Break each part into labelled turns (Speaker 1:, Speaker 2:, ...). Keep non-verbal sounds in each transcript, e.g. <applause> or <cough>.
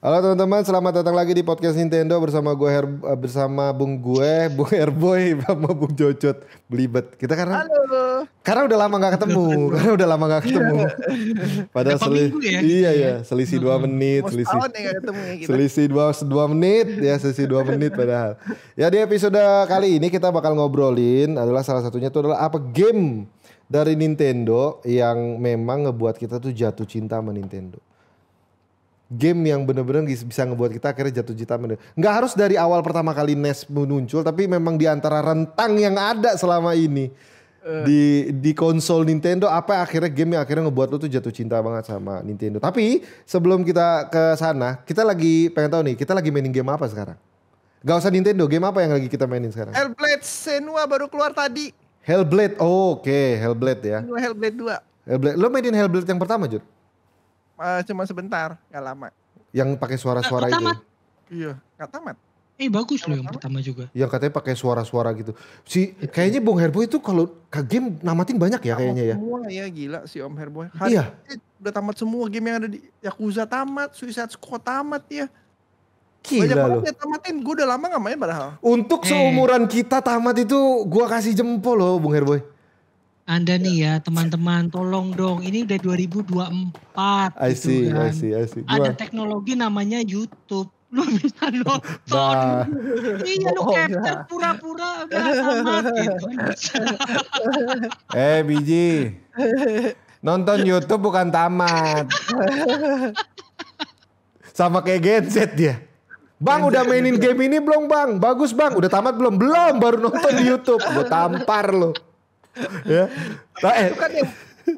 Speaker 1: Halo teman-teman, selamat datang lagi di podcast Nintendo bersama gue Her, eh, bersama Bung gue, Bung Herboy <laughs> sama Bung Jojot Belibet. Kita karena Halo. karena udah lama nggak ketemu, <laughs> karena udah lama nggak ketemu.
Speaker 2: Iya.
Speaker 1: Pada selisih. ya? iya ya, selisih dua hmm. menit, selisih ya ya, gitu. selisih dua dua menit ya, selisih dua menit padahal. Ya di episode kali ini kita bakal ngobrolin adalah salah satunya itu adalah apa game dari Nintendo yang memang ngebuat kita tuh jatuh cinta sama Nintendo game yang bener-bener bisa ngebuat kita akhirnya jatuh cinta bener. Nggak harus dari awal pertama kali NES muncul, tapi memang di antara rentang yang ada selama ini uh. di di konsol Nintendo apa akhirnya game yang akhirnya ngebuat lo tuh jatuh cinta banget sama Nintendo. Tapi sebelum kita ke sana, kita lagi pengen tahu nih, kita lagi mainin game apa sekarang? Gak usah Nintendo, game apa yang lagi kita mainin sekarang?
Speaker 2: Hellblade Senua baru keluar tadi.
Speaker 1: Hellblade, oh, oke okay. Hellblade ya. Senua Hellblade 2. Hellblade. Lo mainin Hellblade yang pertama, Jud?
Speaker 2: uh, cuma sebentar, nggak lama.
Speaker 1: Yang pakai suara-suara itu.
Speaker 2: Iya, nggak tamat.
Speaker 3: Eh bagus loh yang pertama juga.
Speaker 1: Yang katanya pakai suara-suara gitu. Si kayaknya Bung Herboy itu kalau ke game namatin banyak ya kayaknya ya.
Speaker 2: Semua ya gila si Om Herboy. Ya. Hari iya. Udah tamat semua game yang ada di Yakuza tamat, Suicide Squad tamat ya.
Speaker 3: Gila banyak banget
Speaker 2: tamatin. Gue udah lama gak main padahal.
Speaker 3: Untuk eh. seumuran kita tamat itu gue kasih jempol loh Bung Herboy. Anda nih iya. ya teman-teman tolong dong ini udah 2024 I gitu see, gitu kan. I see, I see. Ada teknologi namanya YouTube lu bisa <laughs> nonton nah. iya lu oh, capture pura-pura gak gitu
Speaker 1: <laughs> eh biji nonton YouTube bukan tamat sama kayak genset dia Bang udah mainin game ini belum bang? Bagus bang, udah tamat belum? Belum,
Speaker 2: baru nonton di Youtube. Gue tampar loh.
Speaker 1: <laughs> ya. Nah, eh. Itu
Speaker 2: kan yang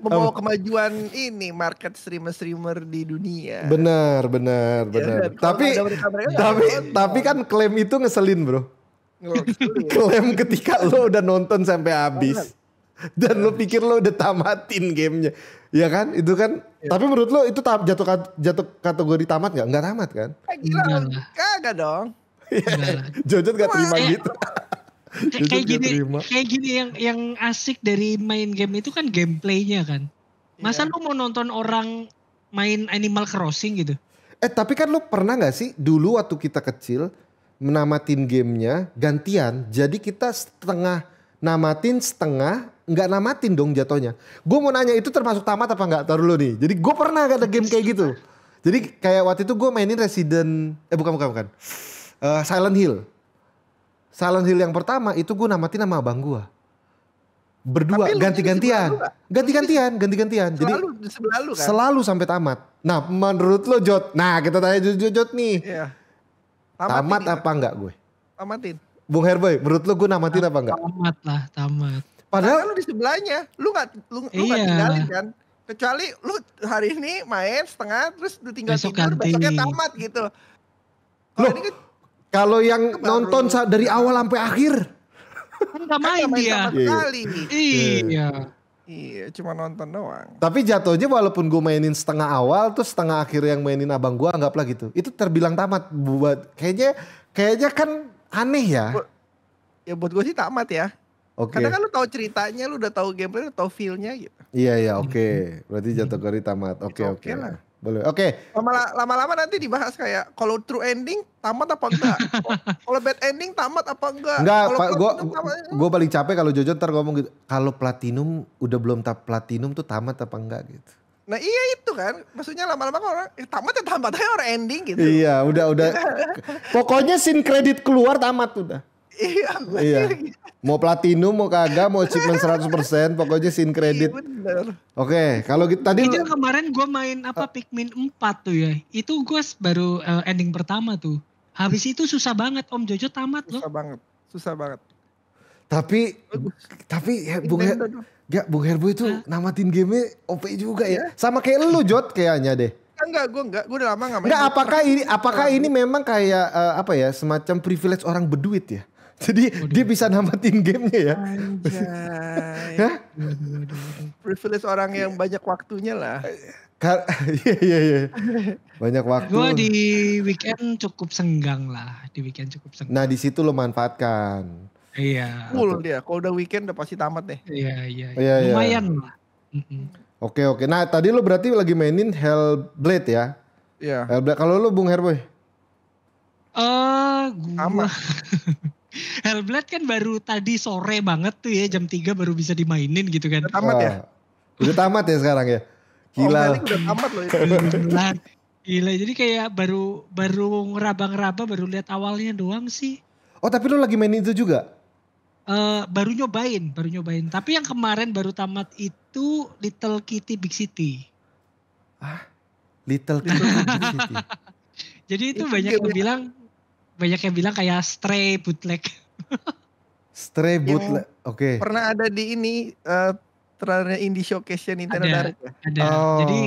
Speaker 2: membawa kemajuan ini market streamer-streamer di dunia.
Speaker 1: Benar, benar, ya, benar. Kan? Tapi mereka, tapi tapi kan klaim itu ngeselin, Bro. Oh,
Speaker 3: ya. <laughs> klaim
Speaker 1: ketika lo udah nonton sampai habis. Dan lo pikir lo udah tamatin gamenya, ya kan? Itu kan. Ya. Tapi menurut lo itu tahap jatuh jatuh kategori tamat nggak? Nggak tamat kan?
Speaker 2: Eh, gila, kagak dong. <laughs> Ya, Jojo nggak terima gitu
Speaker 3: kayak gini kayak gini yang yang asik dari main game itu kan gameplaynya kan iya. masa yeah. lu mau nonton orang main Animal Crossing gitu eh tapi kan
Speaker 1: lu pernah nggak sih dulu waktu kita kecil menamatin gamenya gantian jadi kita setengah namatin setengah nggak namatin dong jatuhnya gue mau nanya itu termasuk tamat apa nggak taruh lu nih jadi gue pernah gak ada game kayak gitu jadi kayak waktu itu gue mainin Resident eh bukan bukan bukan uh, Silent Hill Silent Hill yang pertama itu gue namatin nama abang gue. Berdua ganti-gantian. Ganti-gantian, ganti-gantian. Jadi selalu kan? Selalu sampai tamat. Nah, menurut lo Jot. Nah, kita tanya
Speaker 2: Jot, Jot nih. Iya. tamat apa ya. enggak gue? Tamatin.
Speaker 1: Bung Herboy, menurut lo gue namatin tamat ah, apa enggak?
Speaker 2: Tamat lah, tamat. Padahal nah, lu di sebelahnya, lu gak, lu, iya. lu gak tinggalin kan? Kecuali lu hari ini main setengah, terus lu tinggal besok tidur, besoknya tamat gitu. Kalau ini kan
Speaker 1: kalau yang Baru. nonton dari awal sampai akhir. Kan gak kan main,
Speaker 2: main dia. Sama iya. Iya. iya. iya, cuma nonton doang.
Speaker 1: Tapi jatuhnya walaupun gue mainin setengah awal terus setengah akhir yang mainin abang gue anggaplah gitu. Itu terbilang tamat buat kayaknya kayaknya kan aneh ya. Ya buat
Speaker 2: gue sih tamat ya. Oke. Okay. Karena kan lu tahu ceritanya, lu udah tahu gameplay, lu tahu feelnya gitu.
Speaker 1: Iya iya, oke. Okay. Berarti jatuh kari tamat. Oke okay, oke. Okay. Okay lah. Boleh. Oke.
Speaker 2: Okay. Lama-lama nanti dibahas kayak kalau true ending tamat apa enggak? <laughs> kalau bad ending tamat apa enggak? Enggak, pa, gua tamat,
Speaker 1: gua paling capek kalau Jojo ntar ngomong gitu. Kalau platinum udah belum tap platinum tuh tamat apa enggak gitu.
Speaker 2: Nah iya itu kan, maksudnya lama-lama orang ya tamat ya tamat aja orang ending gitu.
Speaker 1: Iya, udah udah. <laughs> Pokoknya sin kredit keluar tamat udah.
Speaker 2: Iya, iya.
Speaker 1: Mau platinum, mau kagak, mau achievement persen, pokoknya sin iya, kredit. Oke, kalau gitu tadi Itu
Speaker 3: kemarin gue main apa eh. Pikmin 4 tuh ya. Itu gue baru uh, ending pertama tuh. Habis itu susah banget Om Jojo tamat susah loh. Susah banget. Susah banget. Tapi tapi ya, Bung Her,
Speaker 1: gak Bung Herbu itu nama namatin game
Speaker 2: OP juga ya. Iya. Sama
Speaker 1: kayak lu Jot kayaknya deh
Speaker 2: enggak gue enggak gue udah lama enggak main enggak apakah ini apakah ini
Speaker 1: memang kayak uh, apa ya semacam privilege orang berduit ya <laughs> Jadi oh, dia bisa namatin gamenya ya.
Speaker 2: Privilege orang yang banyak waktunya lah. <laughs>
Speaker 1: Iya iya iya. Banyak waktu. Gue di
Speaker 3: weekend cukup senggang lah. Di weekend cukup senggang.
Speaker 1: Nah di situ lo manfaatkan. Iya. Full
Speaker 2: cool dia. Kalau udah weekend udah pasti tamat deh. Iya iya. iya. iya, iya. Lumayan
Speaker 3: iya. lah.
Speaker 1: Oke oke. Nah tadi lo berarti lagi mainin Hellblade ya? Iya. Hellblade. Kalau lo Bung
Speaker 3: Herboy? Eh, uh, gua. Sama. <laughs> Hellblade kan baru tadi sore banget tuh ya jam 3 baru bisa dimainin gitu kan. Udah tamat ya? Udah
Speaker 1: tamat ya sekarang ya?
Speaker 3: Gila. Oh, udah tamat loh itu. Ya. Gila. Gila. Jadi kayak baru baru ngeraba-ngeraba baru lihat awalnya doang sih. Oh, tapi lu lagi main itu juga? Uh, baru nyobain, baru nyobain. Tapi yang kemarin baru tamat itu Little Kitty Big City.
Speaker 1: Ah, Little Kitty Big City. <laughs>
Speaker 3: Jadi itu, itu banyak yang bilang banyak yang bilang kayak stray bootleg.
Speaker 1: stray
Speaker 2: bootleg. Oke. Okay. Pernah ada di ini uh, eh, trailernya indie showcase-nya Nintendo
Speaker 1: ada, Direct
Speaker 3: ya? Ada. Oh. Jadi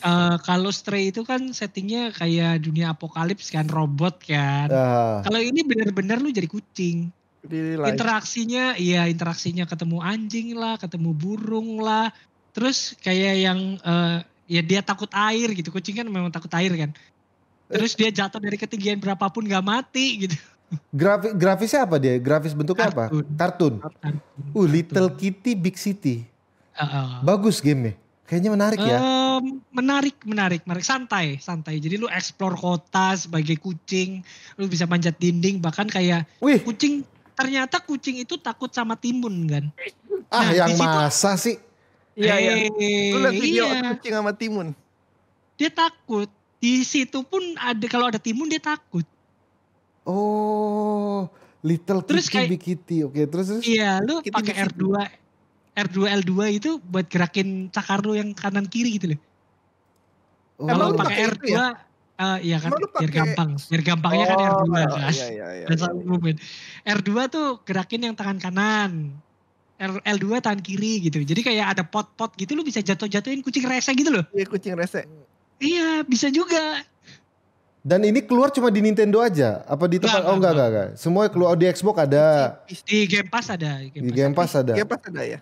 Speaker 3: Uh, kalau Stray itu kan settingnya kayak dunia apokalips kan, robot kan. Uh. Kalau ini benar-benar lu jadi kucing. Like. interaksinya, iya interaksinya ketemu anjing lah, ketemu burung lah. Terus kayak yang uh, ya dia takut air gitu, kucing kan memang takut air kan. Terus dia jatuh dari ketinggian berapapun gak mati gitu.
Speaker 1: Grafis grafisnya apa dia? Grafis bentuknya Kartun. apa? Kartun. Kartun. Uh, Little Kartun. Kitty Big City. Uh, uh. Bagus game nih. Kayaknya
Speaker 3: menarik ya. menarik, menarik, menarik. Santai, santai. Jadi lu explore kota sebagai kucing, lu bisa manjat dinding bahkan kayak Wih. kucing ternyata kucing itu takut sama timun kan. Ah, nah, yang situ,
Speaker 1: masa sih? Iya, iya. Lu lihat iya. video iya.
Speaker 3: kucing sama timun. Dia takut di situ pun ada kalau ada timun dia takut. Oh, little terus kiki, kayak, big Oke, okay, terus terus. Iya, lu pakai R2 R2 L2 itu buat gerakin cakar lu yang kanan kiri gitu loh. Oh, kalau lu pakai R2 ya? Uh, iya kan Malu pake... biar gampang. Biar gampangnya kan oh, kan R2 kan. Iya, iya, iya, iya. iya. R2 tuh gerakin yang tangan kanan. L2 tangan kiri gitu. Jadi kayak ada pot-pot gitu lu bisa jatuh-jatuhin kucing rese gitu loh. Iya kucing rese. Iya, bisa juga.
Speaker 1: Dan ini keluar cuma di Nintendo aja? Apa di tempat? Gak, oh enggak, enggak, enggak. Semua keluar di Xbox ada.
Speaker 3: Di, Game Pass ada. Game di Game Pass ada. Game Pass ada ya?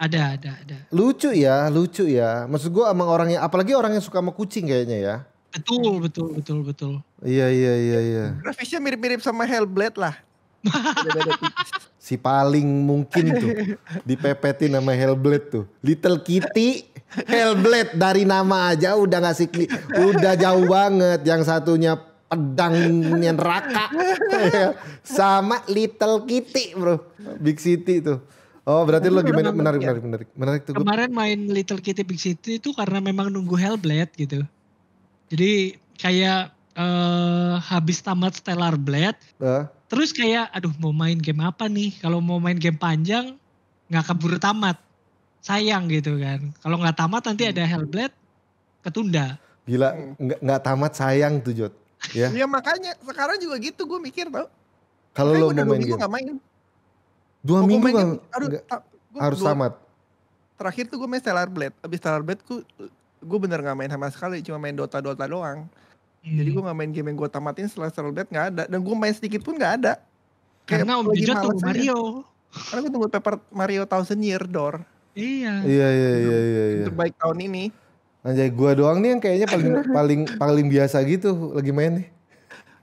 Speaker 3: Ada, ada, ada.
Speaker 1: Lucu ya, lucu ya. Maksud gue emang orang apalagi orang yang suka sama kucing kayaknya ya. Betul, betul, betul, betul. Iya, iya, iya, iya.
Speaker 2: Grafisnya mirip-mirip sama Hellblade lah
Speaker 1: si paling mungkin tuh dipepetin nama Hellblade tuh. Little Kitty Hellblade dari nama aja udah ngasih sih udah jauh banget. Yang satunya pedangnya neraka ya, sama Little Kitty, Bro. Big City tuh. Oh berarti lu gimana menarik, menarik menarik menarik tuh.
Speaker 3: Kemarin main Little Kitty Big City itu karena memang nunggu Hellblade gitu. Jadi kayak uh, habis tamat Stellar Blade, uh Terus kayak aduh mau main game apa nih? Kalau mau main game panjang nggak keburu tamat. Sayang gitu kan. Kalau nggak tamat nanti ada hmm. Hellblade ketunda.
Speaker 1: Gila hmm. nggak nggak tamat sayang tuh Jod. Ya.
Speaker 2: <laughs> ya makanya sekarang juga gitu gue mikir tau.
Speaker 1: Kalau lo mau main game. main. Dua oh, minggu gak,
Speaker 2: aduh, ah, harus dua, tamat. Terakhir tuh gue main Stellar Blade. Abis Stellar Blade gue bener gak main sama sekali. Cuma main Dota-Dota doang. Jadi hmm. gue gak main game yang gue tamatin setelah Scarlet gak ada. Dan gue main sedikit pun gak ada.
Speaker 3: Karena Om Jojo tuh Mario.
Speaker 2: Karena gue tunggu paper Mario Thousand Year Door. Iya. Iya iya
Speaker 1: iya iya. iya. Terbaik tahun ini. Anjay gue doang nih yang kayaknya paling <laughs> paling paling biasa gitu lagi
Speaker 2: main nih.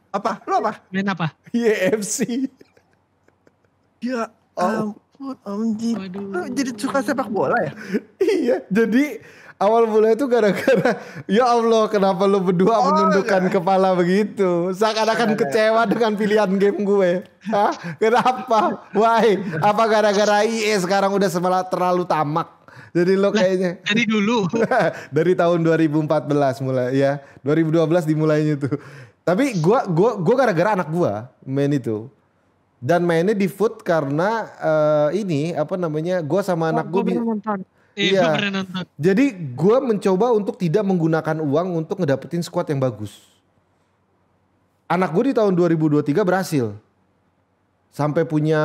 Speaker 2: Apa? Lu apa? Main apa? YFC. Iya, ya oh. ampun Om Oh, jadi suka sepak bola ya? iya.
Speaker 1: Jadi awal mulai itu gara-gara ya Allah kenapa lu berdua oh, menundukkan ya. kepala begitu seakan-akan iya, iya. kecewa dengan pilihan game gue Hah? kenapa why apa gara-gara IE sekarang udah semalah terlalu tamak jadi lo kayaknya dari dulu <laughs> dari tahun 2014 mulai ya 2012 dimulainya tuh tapi gua gua gua gara-gara anak gue main itu dan mainnya di food karena uh, ini apa namanya gue sama oh, anak gue Iya. iya. nonton. Jadi gue mencoba untuk tidak menggunakan uang untuk ngedapetin squad yang bagus. Anak gue di tahun 2023 berhasil. Sampai punya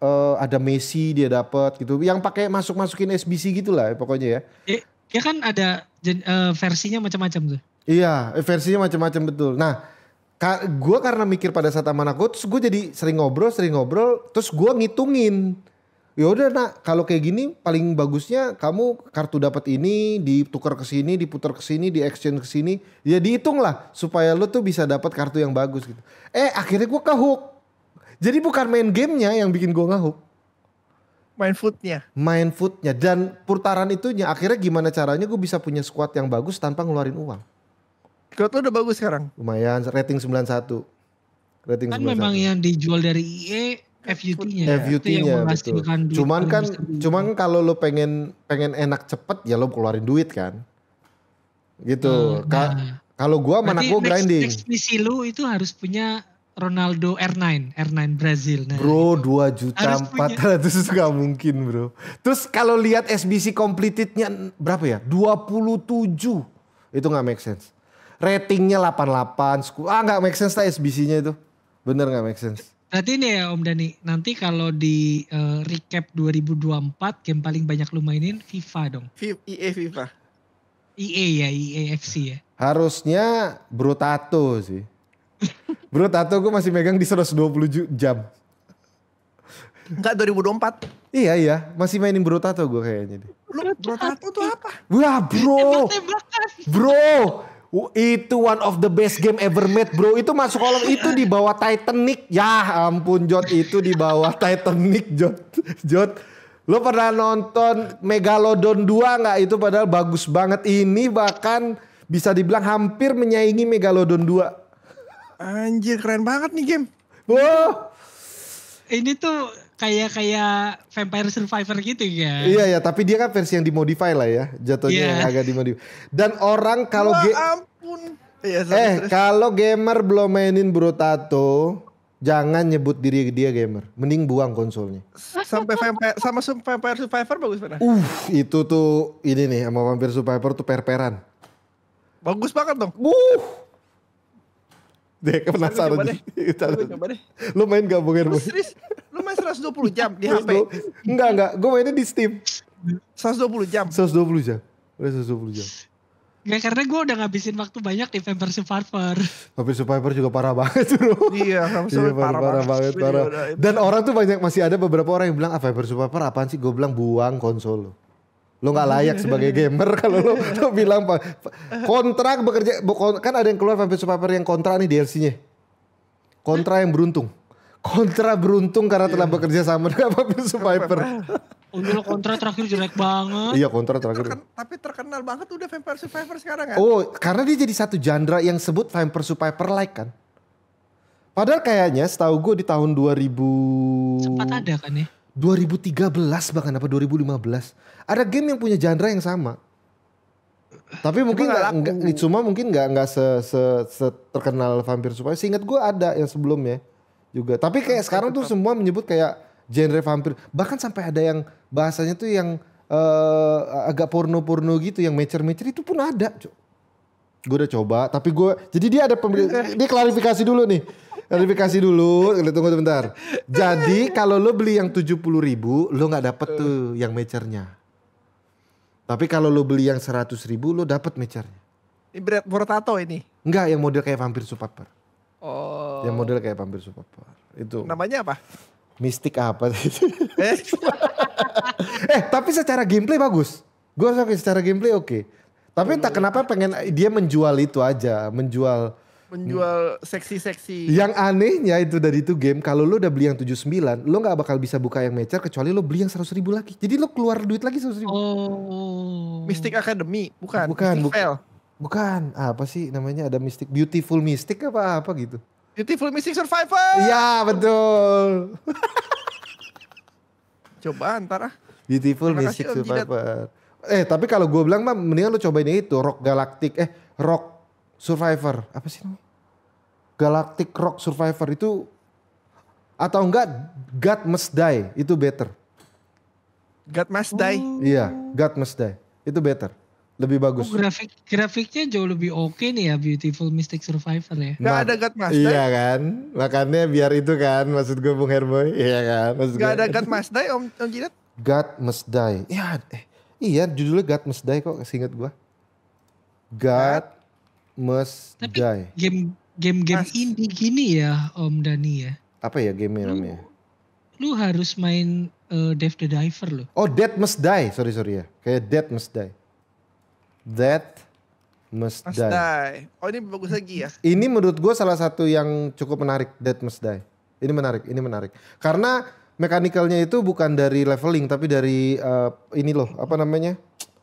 Speaker 1: uh, ada Messi dia dapat gitu. Yang pakai masuk-masukin SBC gitulah ya, pokoknya ya.
Speaker 3: Iya kan ada uh, versinya macam-macam tuh.
Speaker 1: Iya, versinya macam-macam betul. Nah, ka gue karena mikir pada saat anak gue, terus gue jadi sering ngobrol, sering ngobrol, terus gue ngitungin ya udah nak kalau kayak gini paling bagusnya kamu kartu dapat ini ditukar ke sini diputar ke sini di exchange ke sini ya dihitung lah supaya lo tuh bisa dapat kartu yang bagus gitu eh akhirnya gue kahuk. jadi bukan main gamenya yang bikin gue ngehook main footnya main footnya dan putaran itunya akhirnya gimana caranya gue bisa punya squad yang bagus tanpa ngeluarin uang squad lo udah bagus sekarang lumayan rating 91 rating kan 91. memang
Speaker 3: yang dijual dari IE FUT-nya. FUT-nya betul. Kan kan, cuman kan
Speaker 1: cuman kalau lu pengen pengen enak cepet ya lu keluarin duit kan. Gitu. Hmm, nah. Kalau gua mana gua grinding. Next
Speaker 3: misi lu itu harus punya Ronaldo R9, R9 Brazil. Nah, bro,
Speaker 1: 2 gitu. juta 400 itu gak mungkin bro. Terus kalau lihat SBC completednya berapa ya? 27. Itu gak make sense. Ratingnya 88, 10. ah gak make sense lah SBC-nya itu. Bener gak make sense.
Speaker 3: Berarti ini ya Om Dani, nanti kalau di uh, recap 2024 game paling banyak lu mainin FIFA dong. EA FIFA. EA ya, EA FC ya.
Speaker 1: Harusnya Brutato sih. Brutato gue masih megang di 120 jam. Enggak 2024. Iya iya, masih mainin Brutato gue kayaknya deh.
Speaker 2: Lu tuh
Speaker 1: apa? Wah bro. Kan? bro, itu one of the best game ever made bro. Itu masuk kolom itu di bawah Titanic. Ya ampun Jot itu di bawah <laughs> Titanic Jot. Jot. Lo pernah nonton Megalodon 2 nggak? Itu padahal bagus banget. Ini bahkan bisa dibilang hampir menyaingi Megalodon
Speaker 3: 2. Anjir keren banget nih game. Wow. Ini tuh kayak kayak Vampire Survivor gitu ya. Iya
Speaker 1: ya, tapi dia kan versi yang dimodify lah ya, jatuhnya yeah. yang agak dimodify. Dan orang kalau ge-
Speaker 3: ampun. Ya, eh,
Speaker 1: kalau gamer belum mainin Brotato, jangan nyebut diri dia gamer. Mending buang konsolnya.
Speaker 2: Sampai vampire, sama Vampire Survivor bagus banget
Speaker 1: Uh, itu tuh ini nih sama Vampire Survivor tuh perperan
Speaker 2: Bagus banget dong. Uh. Deh, penasaran. <laughs> Coba deh.
Speaker 1: Lu main gak bonger Serius? lu main 120 jam di HP? Enggak, enggak. Gue mainnya di Steam. 120 jam? 120 jam. Udah 120 jam.
Speaker 3: Gak karena gue udah ngabisin waktu banyak di Vampir Survivor.
Speaker 1: Vampir Survivor juga parah banget bro.
Speaker 2: Iya, Vampir iya, parah, parah banget. Iya, parah.
Speaker 1: Dan orang tuh banyak masih ada beberapa orang yang bilang ah, Vampir Survivor apaan sih? Gue bilang buang konsol lo. Lo gak layak sebagai <laughs> gamer kalau lo, lo bilang kontrak bekerja kan ada yang keluar Vampire Survivor yang kontrak nih DLC-nya. Kontrak yang beruntung kontra beruntung karena telah iya. bekerja sama dengan Papi Survivor.
Speaker 3: Udah kontra terakhir jelek banget.
Speaker 2: Iya
Speaker 1: kontra terakhir. Terken, tapi
Speaker 2: terkenal banget udah Vampire Survivor sekarang kan. Oh
Speaker 1: karena dia jadi satu genre yang sebut Vampire Survivor like kan. Padahal kayaknya setahu gue di tahun 2000 sempat ada kan ya. 2013 bahkan apa 2015 ada game yang punya genre yang sama. Tapi mungkin gak, gak, cuma mungkin gak, gak se, se, se terkenal Vampire Survivor. Seingat gue ada yang sebelumnya juga. Tapi kayak sekarang tuh semua menyebut kayak genre vampir. Bahkan sampai ada yang bahasanya tuh yang uh, agak porno-porno gitu, yang mecer-mecer itu pun ada, Cuk. Gue udah coba, tapi gue jadi dia ada pembeli, dia klarifikasi dulu nih. Klarifikasi dulu, tunggu sebentar. Jadi kalau lo beli yang 70 ribu, lo nggak dapet tuh yang mecernya. Tapi kalau lo beli yang 100 ribu, lo dapet mecernya. Ini berat ini? Enggak, yang model kayak vampir super yang model kayak pampir supapar. Itu. Namanya apa? Mistik apa sih? eh. <laughs> eh, tapi secara gameplay bagus. Gue suka secara gameplay oke. Okay. Tapi entah kenapa pengen dia menjual itu aja, menjual
Speaker 2: menjual seksi-seksi. Yang
Speaker 1: anehnya itu dari itu game, kalau lu udah beli yang 79, lo nggak bakal bisa buka yang mecer kecuali lo beli yang 100 ribu lagi.
Speaker 2: Jadi lo keluar duit lagi 100 ribu. Oh. Mystic Academy, bukan. Bukan, bukan.
Speaker 1: Bukan, apa sih namanya ada Mystic Beautiful Mystic apa apa gitu.
Speaker 2: Beautiful Missing Survivor. Iya betul. Coba antara
Speaker 1: Beautiful Missing Survivor.
Speaker 2: Jidat. Eh tapi
Speaker 1: kalau gue bilang mah mendingan lu cobain itu Rock Galactic eh Rock Survivor apa sih ini? Galactic Rock Survivor itu atau enggak God Must Die itu better. God Must Die. Iya, God Must Die. Itu better lebih oh, bagus. Oh, grafik
Speaker 3: grafiknya jauh lebih oke okay nih ya Beautiful Mistake Survivor ya. Gak nah, ada God Master. Iya
Speaker 1: kan, makanya biar itu kan maksud gue Bung Herboy, <laughs> iya kan. Maksud Gak gue. ada God Must
Speaker 2: Die Om Om Jidat.
Speaker 1: God Must Die. Ya, eh, iya judulnya God Must Die kok, ingat gue. God Must Tapi Die.
Speaker 3: Game game game indie gini ya Om Dani ya.
Speaker 1: Apa ya game namanya?
Speaker 3: Lu, lu harus main uh, Death the Diver loh.
Speaker 1: Oh, Death Must Die, sorry sorry ya, kayak Death Must Die that must, must
Speaker 3: die. die. Oh ini bagus lagi ya?
Speaker 1: Ini menurut gue salah satu yang cukup menarik. That must die. Ini menarik, ini menarik. Karena mekanikalnya itu bukan dari leveling tapi dari uh, ini loh apa namanya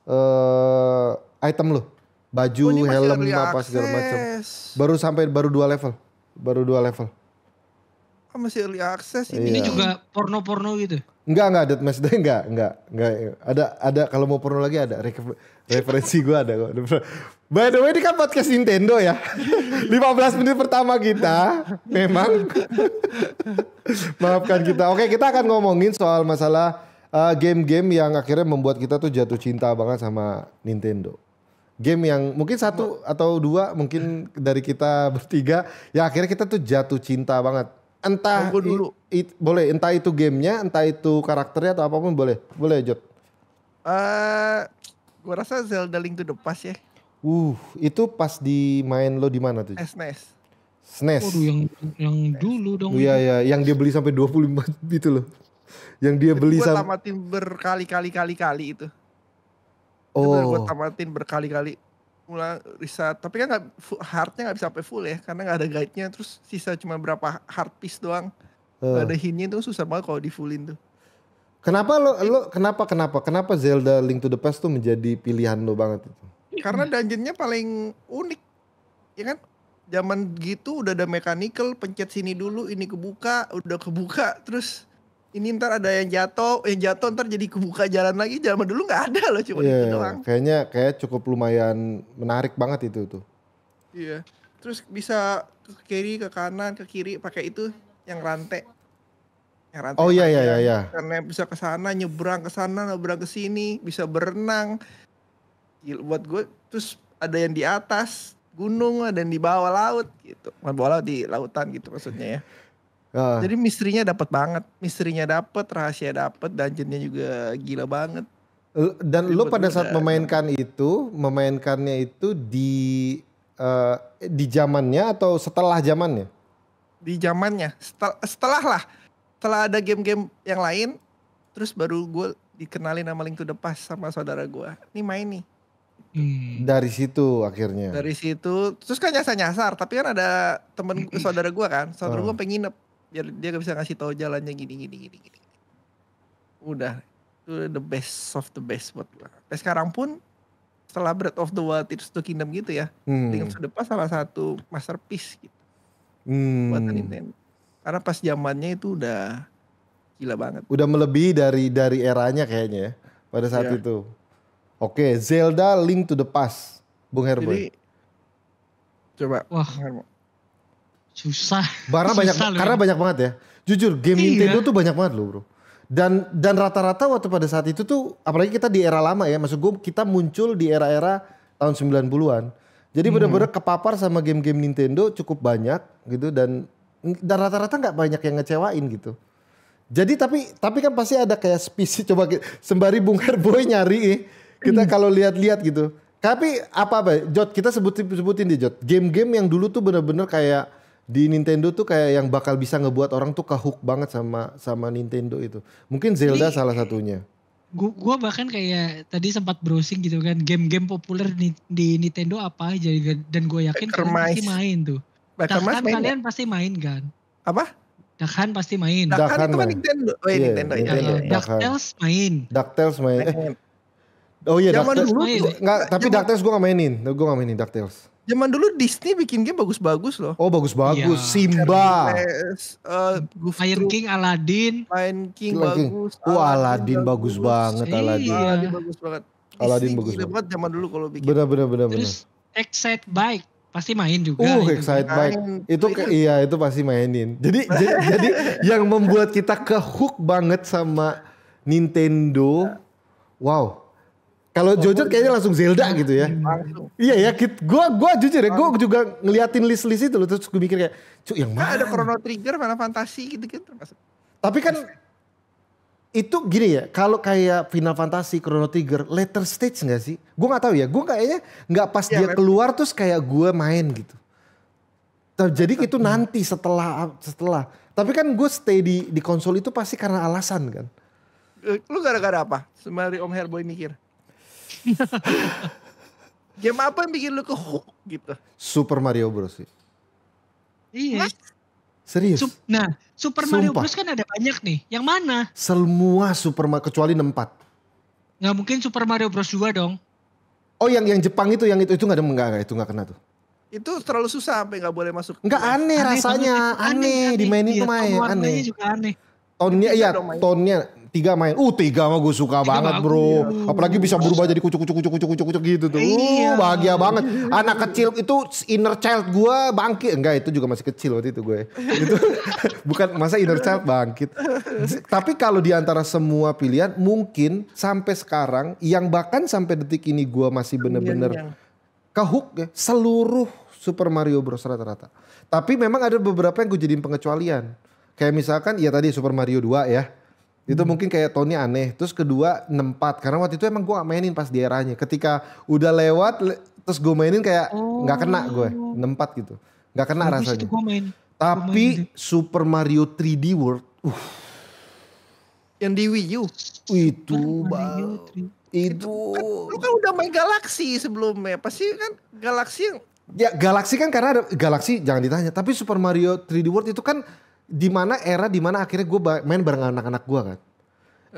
Speaker 1: uh, item loh baju oh, helm apa segala macam baru sampai baru dua level baru dua level
Speaker 2: masih early access ini. Iya. Ini juga porno-porno gitu.
Speaker 1: Enggak enggak Dead Match Day enggak enggak enggak ada ada kalau mau porno lagi ada Re referensi gua ada kok. By the way ini kan podcast Nintendo ya. 15 <laughs> menit pertama kita memang maafkan kita. Oke kita akan ngomongin soal masalah eh, game-game uh, game -game yang akhirnya membuat kita tuh jatuh cinta banget sama Nintendo. Game yang mungkin satu atau dua mungkin dari kita bertiga ya akhirnya kita tuh jatuh cinta banget entah oh, dulu. I, it, boleh entah itu gamenya entah itu karakternya atau apapun boleh boleh Jod uh,
Speaker 2: eh, gue rasa Zelda Link to the Past ya
Speaker 1: uh itu pas di main lo di mana tuh SNES SNES Waduh, yang
Speaker 2: yang SNES. dulu dong iya
Speaker 1: iya yang dia beli sampai 25 <laughs> itu loh yang dia beli beli sama oh.
Speaker 2: tamatin berkali-kali kali-kali itu oh. gue tamatin berkali-kali mulai riset tapi kan nggak hardnya nggak bisa sampai full ya karena nggak ada guide-nya terus sisa cuma berapa hard piece doang uh. ada hintnya itu susah banget kalau di fullin tuh
Speaker 1: kenapa lo lo kenapa kenapa kenapa Zelda Link to the Past tuh menjadi pilihan lo banget itu
Speaker 2: karena dungeonnya paling unik ya kan zaman gitu udah ada mechanical pencet sini dulu ini kebuka udah kebuka terus ini ntar ada yang jatuh, yang eh, jatuh ntar jadi kebuka jalan lagi. Zaman dulu nggak ada loh, cuma yeah, itu doang.
Speaker 1: Kayaknya kayak cukup lumayan menarik banget itu tuh.
Speaker 2: Iya. Yeah. Terus bisa ke kiri, ke kanan, ke kiri pakai itu yang rantai. Yang rantai. Oh iya, iya iya iya Karena bisa ke sana, nyebrang ke sana, nyebrang ke sini, bisa berenang. Gila, buat gue terus ada yang di atas gunung, ada yang di bawah laut gitu. bawah laut di lautan gitu maksudnya ya. Ah. Jadi misterinya dapat banget, misterinya dapat, rahasia dapat, dan dungeonnya juga gila banget. Dan lo pada saat
Speaker 1: memainkan ya. itu, memainkannya itu di uh, di zamannya
Speaker 2: atau setelah zamannya? Di zamannya, setel, setelah lah, setelah ada game-game yang lain, terus baru gue dikenalin nama Link to the Past sama saudara gue. Ini main nih.
Speaker 1: Hmm. Dari situ akhirnya. Dari
Speaker 2: situ, terus kan nyasar-nyasar, tapi kan ada temen <clears throat> saudara gue kan, saudara ah. gue pengen biar dia bisa ngasih tahu jalannya gini gini gini gini udah itu the best of the best buat gue sampai sekarang pun setelah Breath of the Wild itu the Kingdom gitu ya hmm. Link to the salah satu masterpiece gitu
Speaker 1: hmm. buat Nintendo
Speaker 2: karena pas zamannya itu udah gila banget
Speaker 1: udah melebihi dari dari eranya kayaknya ya pada saat ya. itu oke Zelda Link to the Past Bung Herboy Jadi,
Speaker 2: coba Wah. Bung Herboy
Speaker 1: Susah. Karena banyak Susah karena banyak banget ya. Jujur game iya. Nintendo tuh banyak banget loh, Bro. Dan dan rata-rata waktu pada saat itu tuh apalagi kita di era lama ya, maksud gue kita muncul di era-era tahun 90-an. Jadi hmm. bener-bener benar kepapar sama game-game Nintendo cukup banyak gitu dan dan rata-rata nggak -rata banyak yang ngecewain gitu. Jadi tapi tapi kan pasti ada kayak spesies <laughs> coba sembari Bung Herboy nyari eh. kita hmm. kalau lihat-lihat gitu. Tapi apa apa ya, Jot kita sebutin sebutin deh Jot. Game-game yang dulu tuh bener-bener kayak di Nintendo tuh kayak yang bakal bisa ngebuat orang tuh kehook banget sama sama Nintendo itu. Mungkin Zelda Jadi, salah satunya.
Speaker 3: Gua, gua bahkan kayak tadi sempat browsing gitu kan game-game populer di, di Nintendo apa aja gitu. dan gue yakin Baker kalian pasti main tuh. kalian pasti main kan? Apa? Dakhan pasti main. Dakhan, itu kan Nintendo. Oh, yeah, iya, Nintendo. Iya, Nintendo. Yeah, iya. DuckTales
Speaker 1: main. DuckTales main. Eh. Oh iya, Zaman DuckTales. Dulu, gak, tapi DuckTales gue gak mainin. Gue gak mainin DuckTales.
Speaker 2: Zaman dulu Disney bikin game bagus-bagus loh. Oh bagus-bagus.
Speaker 1: Ya. Simba.
Speaker 3: uh, Lion King, Aladdin. Lion King Lion bagus. Oh
Speaker 1: Aladdin, Aladdin bagus, bagus banget iya. Aladdin.
Speaker 3: bagus banget.
Speaker 2: Aladdin bagus banget zaman dulu kalau bikin. Benar-benar
Speaker 1: benar. Terus
Speaker 3: Excite Bike pasti main juga. Uh, excite bike.
Speaker 1: Itu ke, iya itu pasti mainin. Jadi <laughs> jadi, jadi yang membuat kita ke hook banget sama Nintendo. Wow. Kalau oh, Jojo kayaknya langsung Zelda gitu ya. Langsung. Iya ya, gitu. gua gua jujur ya, gua juga ngeliatin list-list itu loh terus gue mikir kayak, "Cuk, yang kan mana?" Nah, ada Chrono
Speaker 2: Trigger Final fantasi gitu-gitu
Speaker 1: Tapi kan itu gini ya, kalau kayak Final Fantasy, Chrono Trigger, later stage gak sih? Gue gak tahu ya, gue kayaknya gak pas ya, dia keluar terus kayak gue main gitu. Jadi itu nanti setelah setelah. Tapi kan gue stay di di konsol itu pasti karena alasan kan.
Speaker 2: Eh, lu gara-gara apa? Semari Om Herboy mikir.
Speaker 1: <laughs>
Speaker 2: Game apa yang bikin lu ke hook gitu?
Speaker 1: Super Mario Bros sih.
Speaker 3: Iya.
Speaker 2: Serius? Sup, nah,
Speaker 1: Super Sumpah. Mario Bros
Speaker 3: kan ada banyak nih. Yang mana?
Speaker 1: Semua Super Mario kecuali 4.
Speaker 3: Gak mungkin Super Mario Bros 2 dong.
Speaker 1: Oh, yang yang Jepang itu yang itu itu nggak ada enggak, enggak itu nggak kena tuh.
Speaker 2: Itu terlalu susah sampai gak boleh masuk. Gak iya. aneh, aneh rasanya, aneh, aneh, aneh dimainin iya, tuh main aneh. juga aneh.
Speaker 1: Tonnya iya, iya tonnya tiga main. Uh tiga mah gue suka banget bro. Apalagi bisa berubah jadi kucuk kucuk kucuk kucuk kucuk kucuk gitu tuh. Iya. Uh, bahagia banget. Anak kecil itu inner child gue bangkit. Enggak itu juga masih kecil waktu itu gue. <laughs> itu bukan masa inner child bangkit. Tapi kalau diantara semua pilihan mungkin sampai sekarang yang bahkan sampai detik ini gue masih bener-bener kehook ya seluruh Super Mario Bros rata-rata. Tapi memang ada beberapa yang gue jadiin pengecualian. Kayak misalkan ya tadi Super Mario 2 ya itu mungkin kayak Tony aneh. Terus kedua nempat karena waktu itu emang gue gak mainin pas di eranya. Ketika udah lewat le terus gue mainin kayak nggak oh. kena gue nempat gitu. Nggak kena Habis rasanya. Itu main. Tapi gua main. Super Mario 3D World uh.
Speaker 2: yang di Wii U itu bang itu kan, lu kan udah main Galaxy sebelumnya pasti kan Galaxy yang
Speaker 1: Ya Galaxy kan karena ada Galaxy jangan ditanya, tapi Super Mario 3D World itu kan di mana era di mana akhirnya gue main bareng anak-anak gue kan.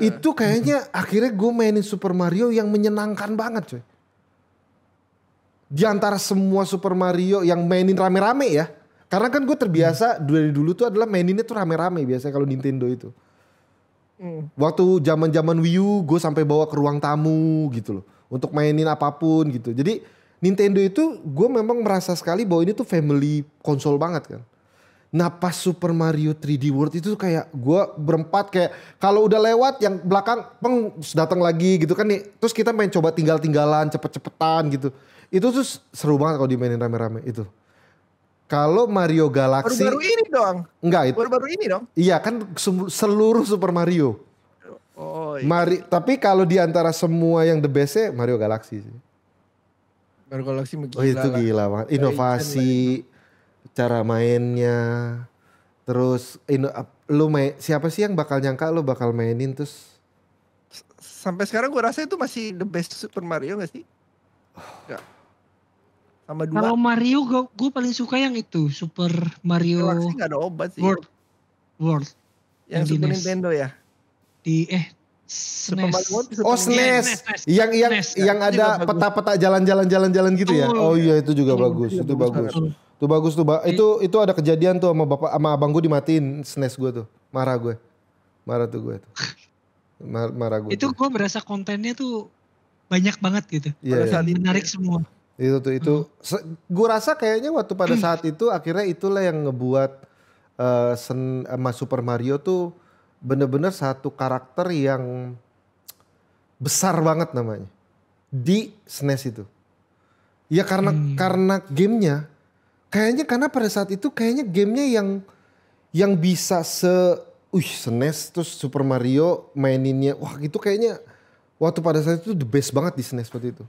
Speaker 1: Uh. Itu kayaknya akhirnya gue mainin Super Mario yang menyenangkan banget coy. Di antara semua Super Mario yang mainin rame-rame ya. Karena kan gue terbiasa hmm. dari dulu tuh adalah maininnya tuh rame-rame biasanya kalau Nintendo itu. Hmm. Waktu zaman-zaman Wii U gue sampai bawa ke ruang tamu gitu loh. Untuk mainin apapun gitu. Jadi Nintendo itu gue memang merasa sekali bahwa ini tuh family konsol banget kan napas Super Mario 3D World itu kayak gue berempat kayak kalau udah lewat yang belakang peng datang lagi gitu kan nih terus kita main coba tinggal-tinggalan cepet-cepetan gitu itu tuh seru banget kalau dimainin rame-rame itu kalau Mario Galaxy baru-baru ini
Speaker 2: dong enggak itu baru-baru ini dong
Speaker 1: iya kan seluruh Super Mario
Speaker 2: oh iya. Mari
Speaker 1: tapi kalau diantara semua yang the best Mario Galaxy sih
Speaker 2: Mario Galaxy oh itu gila banget inovasi
Speaker 1: cara mainnya terus in, lu main siapa sih yang bakal nyangka lu bakal mainin terus
Speaker 2: sampai sekarang gue rasa itu masih the best Super Mario gak sih? Enggak. Sama dua. Kalau Mario
Speaker 3: gua, gua paling suka yang itu Super Mario Galaxy gak ada
Speaker 2: obat sih. World.
Speaker 3: World. Yang, yang Super Nintendo ya? Di eh Super Mario Wonder. Super oh
Speaker 2: Yang yang SNES, yang ada
Speaker 1: peta-peta jalan-jalan jalan-jalan gitu ya. Oh iya itu juga iya, bagus. Iya, itu bagus. Itu bagus. Itu bagus tuh. Iya. itu itu ada kejadian tuh sama bapak sama abang gue dimatiin SNES gue tuh. Marah gue. Marah tuh gue tuh. Marah, marah
Speaker 3: gue. Itu gue merasa kontennya tuh banyak banget gitu. Yeah, yeah. menarik ya. semua.
Speaker 1: Itu tuh itu hmm. gue rasa kayaknya waktu pada <clears throat> saat itu akhirnya itulah yang ngebuat uh, sen, uh, Super Mario tuh bener-bener satu karakter yang besar banget namanya di SNES e itu. Ya karena hmm. karena gamenya kayaknya karena pada saat itu kayaknya gamenya yang yang bisa se uh SNES terus Super Mario maininnya wah itu kayaknya waktu pada saat itu the best banget di SNES e seperti itu.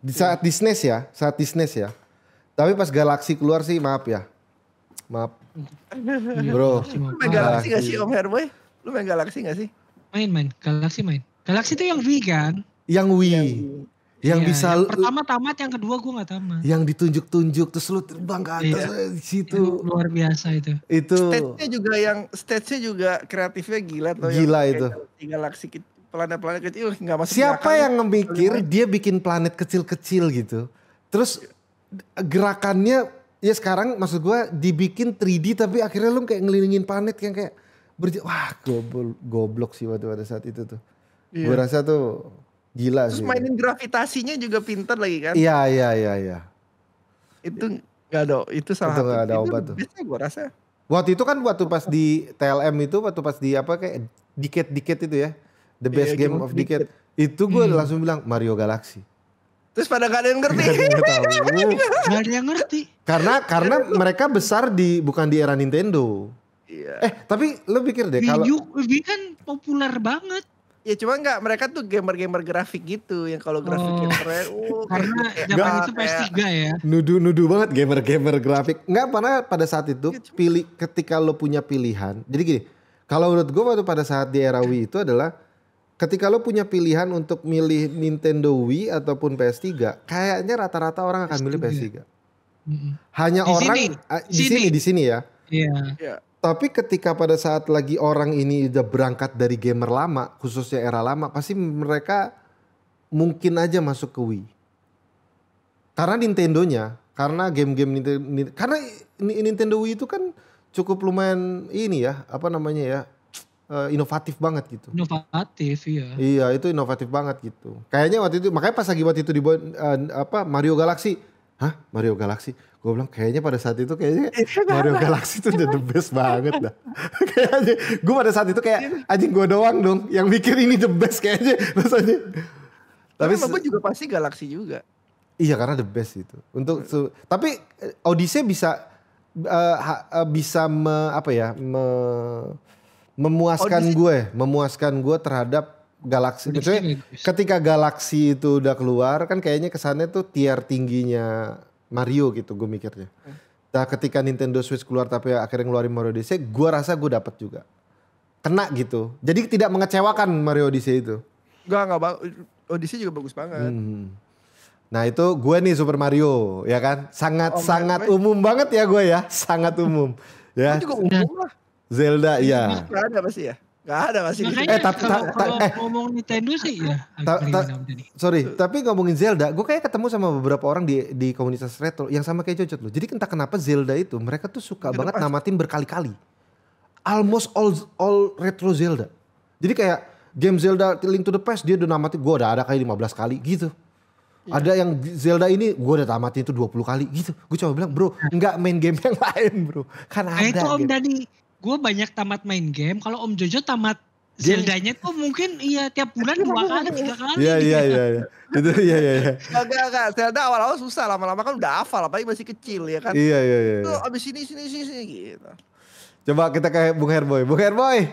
Speaker 1: Di saat yeah. di SNES e ya, saat di SNES ya. Tapi pas Galaxy keluar sih maaf ya. Maaf
Speaker 2: Bro. Lu main Galaxy gak sih Om Herboy? Lu main Galaxy gak
Speaker 3: sih? Main main, galaksi main. Galaksi itu yang Wii kan? Yang Wii. Yang, yang ya, bisa yang pertama tamat, yang kedua gue gak tamat.
Speaker 1: Yang ditunjuk-tunjuk terus lu terbang ke atas iya. Eh,
Speaker 3: situ. luar biasa itu. Itu. Stage-nya
Speaker 2: juga yang stage-nya juga kreatifnya gila tuh. Gila yang, itu. planet-planet kecil nggak masuk. Siapa yang ngemikir dia bikin
Speaker 1: planet kecil-kecil gitu? Terus gerakannya ya sekarang maksud gue dibikin 3D tapi akhirnya lu kayak ngelilingin planet yang kayak berj- wah gobl goblok sih waktu pada saat itu tuh. Iya. Gue rasa tuh gila Terus sih. Terus mainin
Speaker 2: gravitasinya juga pinter lagi kan? Iya
Speaker 1: iya iya iya. Itu nggak ada itu salah itu satu. ada itu obat tuh.
Speaker 2: Biasanya gue rasa.
Speaker 1: Waktu itu kan waktu pas di TLM itu waktu pas di apa kayak diket-diket itu ya. The best yeah, game, of Diket. Itu gue hmm. langsung bilang Mario Galaxy. Terus pada gak ada yang ngerti. Gak <laughs> ada yang ngerti. Karena karena mereka besar di bukan di era Nintendo. Iya. Eh tapi lo pikir deh kalau
Speaker 3: Wii kan
Speaker 2: populer banget. Ya cuma nggak mereka tuh gamer-gamer grafik gitu yang kalau grafiknya oh. keren.
Speaker 3: Oh, uh, karena ya.
Speaker 1: itu PS3 ya. Nudu-nudu banget gamer-gamer grafik. Nggak karena pada saat itu ya, pilih ketika lo punya pilihan. Jadi gini, kalau menurut gue waktu pada saat di era Wii itu adalah ketika lo punya pilihan untuk milih Nintendo Wii ataupun PS3, kayaknya rata-rata orang akan milih PS3. Hanya di orang sini. Uh, di sini. sini di sini ya.
Speaker 2: Iya. Yeah.
Speaker 1: Tapi ketika pada saat lagi orang ini udah berangkat dari gamer lama, khususnya era lama, pasti mereka mungkin aja masuk ke Wii. Karena Nintendonya, karena game-game Nintendo, karena Nintendo Wii itu kan cukup lumayan ini ya, apa namanya ya, uh, inovatif banget gitu. Inovatif, iya. Iya, itu inovatif banget gitu. Kayaknya waktu itu makanya pas lagi waktu itu dibuat uh, eh, apa Mario Galaxy, hah Mario Galaxy gue bilang kayaknya pada saat itu kayaknya iya, Mario Galaxy itu udah the best banget dah <laughs> kayaknya gue pada saat itu kayak iya. anjing gue doang dong yang mikir ini the best kayaknya <laughs> rasanya tapi bapak juga pasti Galaxy juga iya karena the best itu untuk su- tapi eh, Odyssey bisa uh, ha, bisa me, apa ya me, memuaskan oh, gue, memuaskan gue terhadap galaksi. Oh, Maksudnya ketika galaksi itu udah keluar kan kayaknya kesannya tuh tier tingginya Mario gitu gue mikirnya. Hmm. Nah ketika Nintendo Switch keluar tapi akhirnya ngeluarin Mario Odyssey, gue rasa gue dapet juga. Kena gitu. Jadi tidak mengecewakan Mario Odyssey itu.
Speaker 2: Enggak, enggak. Odyssey juga bagus banget.
Speaker 1: Hmm. Nah itu gue nih Super Mario ya kan sangat oh, sangat umum banget ya gue ya sangat umum ya. Gue juga umum lah. Zelda ya.
Speaker 2: Gak ada pasti ya. Gak ada
Speaker 3: pasti. Gitu. eh, tapi kalau, ta, ta, eh, ngomong Nintendo sih ya.
Speaker 2: Ta, ta, sorry, tapi ngomongin
Speaker 1: Zelda, gue kayak ketemu sama beberapa orang di di komunitas retro yang sama kayak cocok loh. Jadi entah kenapa Zelda itu mereka tuh suka banget nama namatin berkali-kali. Almost all all retro Zelda. Jadi kayak game Zelda Link to the Past dia udah namatin gue udah ada kali 15 kali gitu. Ya. Ada yang Zelda ini gue udah tamatin itu 20 kali gitu. Gue coba bilang bro nah. nggak main game yang <laughs>
Speaker 3: lain bro. Kan ada. Nah, itu Om Dani gue banyak tamat main game. Kalau Om Jojo tamat zelda Zeldanya tuh mungkin iya tiap bulan dua kali tiga
Speaker 2: kali.
Speaker 1: Iya iya gitu. iya, iya itu iya iya.
Speaker 2: Enggak enggak Zelda awal-awal susah lama-lama kan udah hafal apalagi masih kecil ya kan. Iya iya iya. Itu iya. abis
Speaker 3: sini sini sini sini gitu.
Speaker 1: Coba kita ke Bung Herboy. Bung Herboy.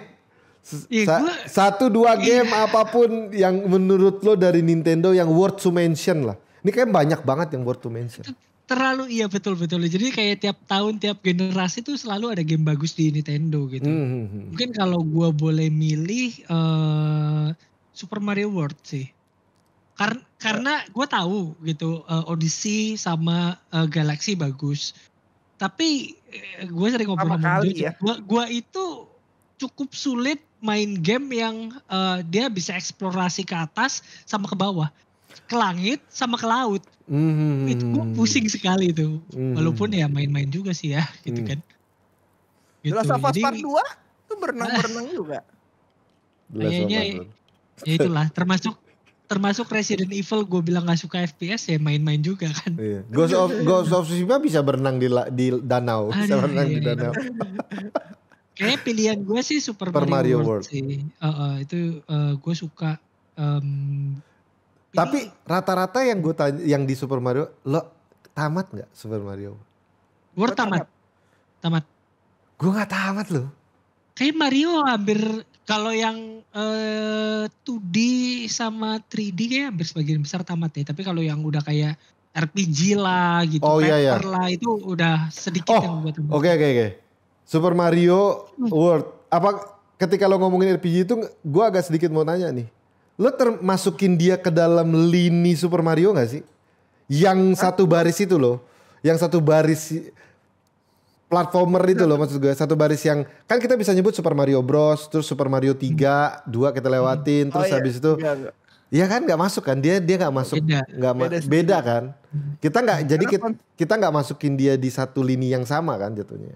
Speaker 1: Ya, sa gua, satu dua iya. game iya. apapun yang menurut lo dari Nintendo yang worth to mention lah. Ini kayak banyak banget yang worth to mention
Speaker 3: terlalu iya betul betul jadi kayak tiap tahun tiap generasi tuh selalu ada game bagus di Nintendo gitu mm-hmm. mungkin kalau gue boleh milih uh, Super Mario World sih Kar- karena gue tahu gitu uh, Odyssey sama uh, Galaxy bagus tapi uh, gue sering ngobrol sama dia ya. gue gua itu cukup sulit main game yang uh, dia bisa eksplorasi ke atas sama ke bawah ke langit sama ke laut Mm-hmm. Itu gue pusing sekali itu. hmm Walaupun ya main-main juga sih ya, gitu mm. kan. Gitu. Last of Us Part 2
Speaker 2: tuh berenang-berenang juga.
Speaker 3: Kayaknya ya itulah termasuk termasuk Resident Evil gue bilang gak suka FPS ya main-main juga kan. Iya. Ghost of
Speaker 1: Ghost of Tsushima bisa berenang di di danau, Aduh, bisa berenang iya, di iya. danau. <laughs>
Speaker 3: Kayaknya pilihan gue sih Super, Super Mario, Mario World, World sih. Uh, uh, itu uh, eh, gue suka um, tapi rata-rata yang
Speaker 1: gue tanya, yang di Super Mario, lo tamat nggak Super Mario?
Speaker 3: Gue tamat. Tamat. Gue nggak tamat lo. Kayak Mario hampir kalau yang uh, eh, 2D sama 3D kayak hampir sebagian besar tamat ya. Tapi kalau yang udah kayak RPG lah gitu, oh, iya, iya. lah itu udah sedikit oh, yang buat. Oke
Speaker 1: oke oke. Super Mario hmm. World. Apa ketika lo ngomongin RPG itu gue agak sedikit mau nanya nih lo termasukin dia ke dalam lini Super Mario gak sih? Yang satu baris itu loh, yang satu baris platformer itu loh maksud gue, satu baris yang kan kita bisa nyebut Super Mario Bros, terus Super Mario 3, hmm. 2 kita lewatin, hmm. oh, terus iya. habis itu iya, iya. kan nggak masuk kan dia dia nggak masuk nggak beda, beda, beda kan kita nggak hmm. jadi kita nggak masukin dia di satu lini yang sama kan jatuhnya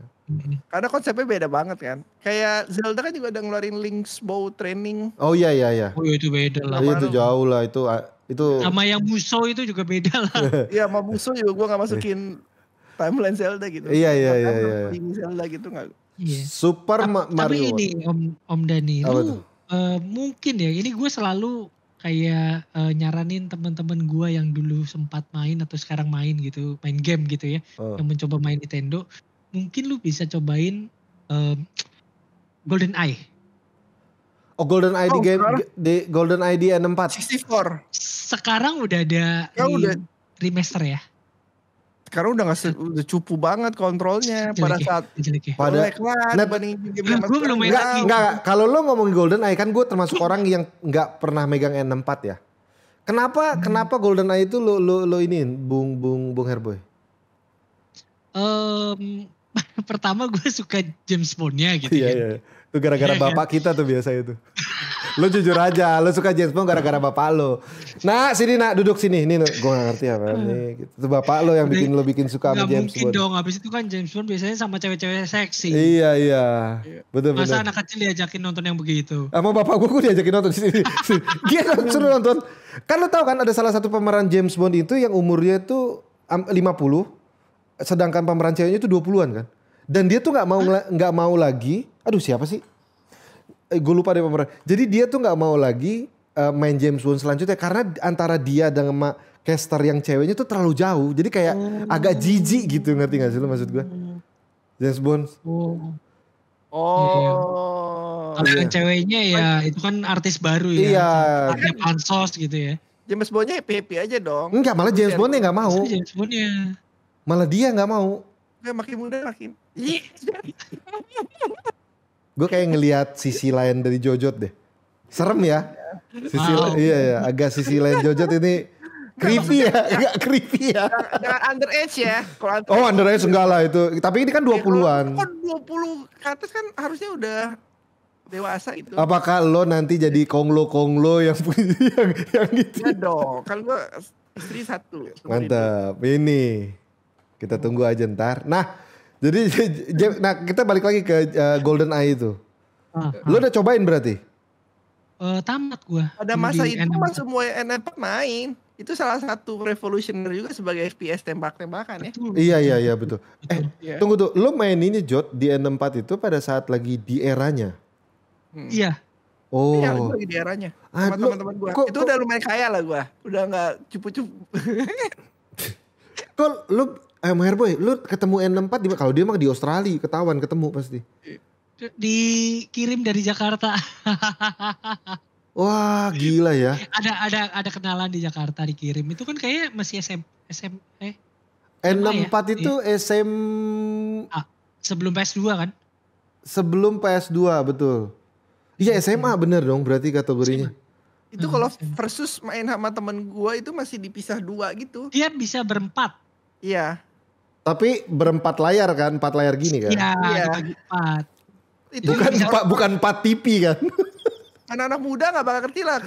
Speaker 2: karena konsepnya beda banget kan. Kayak Zelda kan juga ada ngeluarin Link's Bow Training.
Speaker 1: Oh iya iya iya. Oh iya, itu beda lah. Iya, itu jauh lah itu ah, itu. Sama
Speaker 3: yang muso
Speaker 2: itu juga beda lah. <laughs> Iya sama muso juga gue gak iya. masukin timeline Zelda gitu. Iya iya iya. iya. Zelda gitu gak.
Speaker 1: Iya. Super Ma Mario. Tapi ini
Speaker 3: Om Om Dani, oh, lu uh, mungkin ya ini gue selalu kayak uh, nyaranin teman-teman gue yang dulu sempat main atau sekarang main gitu, main game gitu ya, oh. yang mencoba main Nintendo mungkin lu bisa cobain um, Golden Eye. Oh Golden Eye oh, di game di Golden Eye di N64. 64. Sekarang udah ada ya, di udah. remaster ya.
Speaker 2: Sekarang udah nggak udah cupu banget kontrolnya pada ya, saat ya. pada nah, gue belum main lagi. Enggak,
Speaker 1: kalau lo ngomong Golden Eye kan gue termasuk orang yang nggak pernah megang n 4 ya. Kenapa hmm. kenapa Golden Eye itu lo lo lo ini Bung Bung Bung Herboy?
Speaker 3: Um, <laughs> pertama gue suka James Bondnya gitu iya, kan. Iya. Itu gara-gara iya, iya. bapak kita tuh biasa itu.
Speaker 1: lo jujur aja, lo suka James Bond gara-gara bapak lo. Nah sini nak duduk sini, ini gue gak ngerti apa ini. Gitu. Itu bapak lo yang bikin lo bikin suka sama James mungkin Bond.
Speaker 3: dong, abis itu kan James Bond biasanya sama cewek-cewek seksi. Iya iya, betul iya. betul. Masa anak kecil diajakin nonton yang begitu.
Speaker 1: Sama bapak gue gue diajakin nonton sini. <laughs> Dia suruh nonton. Kan lo tau kan ada salah satu pemeran James Bond itu yang umurnya tuh 50 sedangkan pemeran ceweknya itu 20-an kan. Dan dia tuh nggak mau nggak mau lagi. Aduh siapa sih? Eh, gue lupa deh pemeran. Jadi dia tuh nggak mau lagi uh, main James Bond selanjutnya karena antara dia dan sama caster yang ceweknya tuh terlalu jauh. Jadi kayak oh. agak jijik gitu ngerti gak sih lu maksud gue? Hmm.
Speaker 3: James Bond. Oh. Oh. Iya. Kalau ceweknya ya itu kan artis baru ya. Iya. Artis pansos gitu ya.
Speaker 2: James Bondnya happy happy aja dong. Enggak malah James Bondnya nggak mau. James Bondnya. Malah dia nggak mau. Ya, makin muda makin. <laughs>
Speaker 1: gue kayak ngelihat sisi lain dari Jojot deh. Serem ya.
Speaker 2: Sisi wow. iya ya,
Speaker 1: agak sisi lain Jojot ini creepy ya, agak
Speaker 2: creepy ya. Jangan underage ya. Kalau
Speaker 1: oh underage enggak lah itu. Tapi ini kan 20-an. Iya, ya, kan
Speaker 2: 20 ke atas kan harusnya udah dewasa itu. Apakah
Speaker 1: lo nanti jadi konglo-konglo yang <laughs> yang,
Speaker 2: yang gitu? Ya dong, kan gue istri satu.
Speaker 1: Mantap, ini. Kita tunggu aja ntar. Nah, jadi <laughs> nah kita balik lagi ke uh, Golden Eye itu. Uh, ah, uh. Ah. Lo udah cobain berarti?
Speaker 2: Uh, tamat gua. Ada masa itu kan semua NF main. Itu salah satu revolutioner juga sebagai FPS tembak-tembakan ya. iya iya
Speaker 1: iya betul. Eh, betul. Eh, iya. yeah. tunggu tuh. Lo main ini Jot di n 4 itu pada saat lagi di eranya. Hmm. Iya. Oh. Iya, lagi
Speaker 2: di eranya. Ah, Sama ah, teman-teman gua. itu kok, udah lumayan kaya lah gua. Udah nggak cupu-cupu.
Speaker 1: <laughs> kok lu Eh Maher Boy, lu ketemu N64 di Kalau dia mah di Australia, ketahuan ketemu pasti.
Speaker 3: Dikirim dari Jakarta. <laughs>
Speaker 1: Wah, gila ya.
Speaker 3: Ada ada ada kenalan di Jakarta dikirim. Itu kan kayaknya masih SM SM eh ya? N64 ya? itu iya. SM sebelum PS2 kan?
Speaker 1: Sebelum PS2, betul. Iya SMA hmm. bener dong berarti kategorinya. SMA.
Speaker 2: Itu kalau hmm, versus main sama temen gue itu masih dipisah dua
Speaker 3: gitu. Dia bisa berempat. Iya.
Speaker 1: Tapi berempat layar kan, empat layar gini kan? Iya, ya.
Speaker 3: empat. Itu bukan empat,
Speaker 1: bukan empat TV kan?
Speaker 2: Anak-anak muda nggak bakal ngerti lah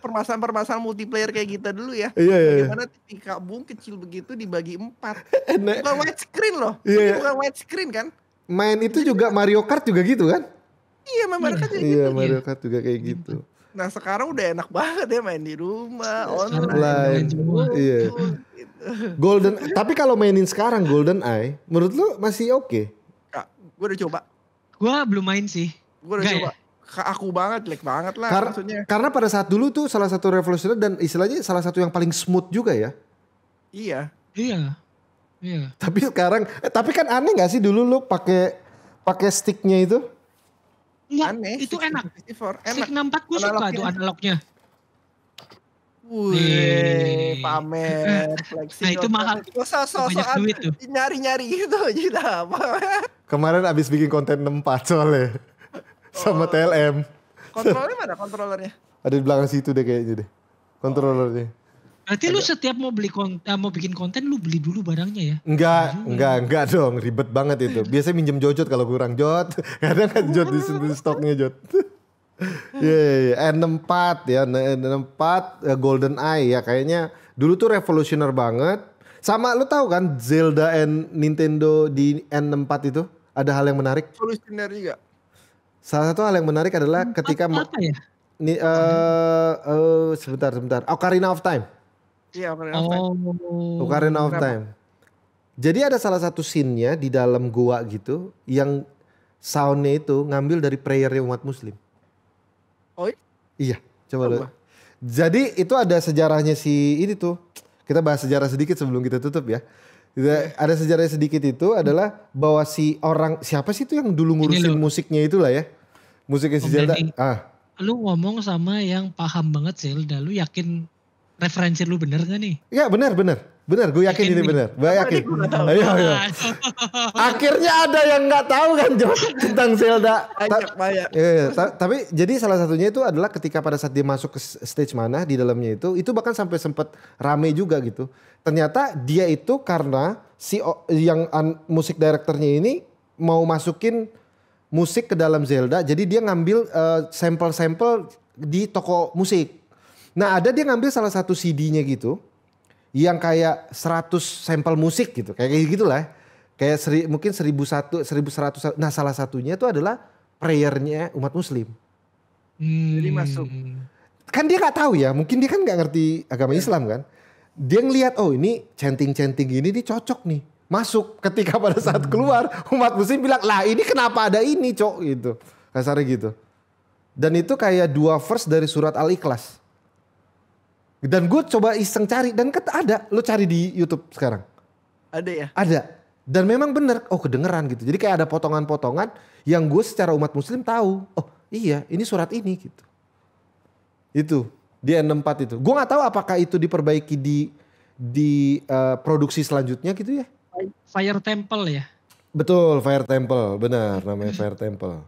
Speaker 2: permasalahan-permasalahan multiplayer kayak kita gitu dulu ya. Iya, iya. iya. Bagaimana TV kabung kecil begitu dibagi empat. <laughs> bukan widescreen screen loh. Iya, iya. Bukan widescreen screen kan?
Speaker 1: Main itu juga Mario Kart juga gitu kan?
Speaker 2: Iya, Mario Kart juga iya, gitu. Iya, Mario
Speaker 1: Kart juga kayak gitu.
Speaker 2: Nah sekarang udah enak banget ya main di rumah, online.
Speaker 1: online. Iya. Golden tapi kalau mainin sekarang Golden Eye menurut lu masih oke?
Speaker 2: Okay? gue udah coba. Gua belum main sih. Gua udah Gak coba. Ya? aku banget, like banget lah Kar maksudnya.
Speaker 1: Karena pada saat dulu tuh salah satu revolusioner dan istilahnya salah satu yang paling smooth juga ya. Iya. Iya. Iya. Tapi sekarang, eh, tapi kan aneh gak sih dulu lu pakai pakai sticknya itu?
Speaker 2: Enggak, aneh. Itu enak. Stick 64
Speaker 3: gue suka tuh analognya.
Speaker 2: Wih,
Speaker 3: pamer, flexing. <laughs> Nah itu mahal.
Speaker 2: Gak usah duit tuh nyari-nyari gitu. Gila, <laughs> apa?
Speaker 1: Kemarin abis bikin konten 64 soalnya. Oh. Sama TLM.
Speaker 2: Kontrolernya mana
Speaker 3: kontrolernya?
Speaker 1: Ada di belakang situ deh kayaknya deh. Kontrolernya.
Speaker 3: Berarti Ada. lu setiap mau beli konten, eh, mau bikin konten lu beli dulu barangnya ya?
Speaker 1: Enggak, enggak, enggak dong. Ribet banget itu. Biasanya minjem Jojot kalau kurang Jot. <laughs> Kadang kan Jot di stoknya Jot. Iya, yeah, iya, iya. N64 ya, N64 uh, eh, Golden Eye ya kayaknya dulu tuh revolusioner banget. Sama lu tahu kan Zelda and Nintendo di N64 itu ada hal yang menarik.
Speaker 2: Revolusioner juga.
Speaker 1: Salah satu hal yang menarik adalah n ketika apa ya? Ni, uh, uh, sebentar sebentar. Ocarina of Time.
Speaker 2: Iya, Ocarina of Time. Oh. Ocarina of Time.
Speaker 1: Jadi ada salah satu scene-nya di dalam gua gitu yang soundnya itu ngambil dari prayer umat muslim. Oh iya? iya coba lu. Jadi itu ada sejarahnya si ini tuh. Kita bahas sejarah sedikit sebelum kita tutup ya. Iya. Ada, ada sejarahnya sedikit itu adalah bahwa si orang siapa sih itu yang dulu ngurusin musiknya itulah ya. Musiknya si Zelda. ah.
Speaker 3: Lu ngomong sama yang paham banget Zelda, lu yakin referensi lu bener gak nih? Iya bener bener.
Speaker 1: Bener, gue yakin, yakin ini bener. Gue yakin. Ayo, ayo. Akhirnya ada yang nggak tahu kan Jok tentang Zelda. Ta ya, Ya, ta tapi jadi salah satunya itu adalah ketika pada saat dia masuk ke stage mana di dalamnya itu, itu bahkan sampai sempat rame juga gitu. Ternyata dia itu karena si yang musik direkturnya ini mau masukin musik ke dalam Zelda, jadi dia ngambil eh, sampel-sampel uh, di toko musik. Nah ada dia ngambil salah satu CD-nya gitu yang kayak 100 sampel musik gitu kayak gitulah ya. kayak seri, mungkin 1001 1100 nah salah satunya itu adalah prayernya umat muslim hmm. jadi masuk kan dia nggak tahu ya mungkin dia kan nggak ngerti agama iya. Islam kan dia ngelihat oh ini chanting chanting ini dia cocok nih masuk ketika pada saat hmm. keluar umat muslim bilang lah ini kenapa ada ini cok gitu kasarnya gitu dan itu kayak dua verse dari surat al ikhlas dan gue coba iseng cari dan kata ada, lo cari di YouTube sekarang. Ada ya? Ada. Dan memang bener, oh kedengeran gitu. Jadi kayak ada potongan-potongan yang gue secara umat muslim tahu. Oh iya, ini surat ini gitu. Itu di N64 itu. Gue nggak tahu apakah itu diperbaiki di di uh, produksi selanjutnya gitu ya.
Speaker 3: Fire Temple ya.
Speaker 1: Betul, Fire Temple, benar namanya Fire Temple.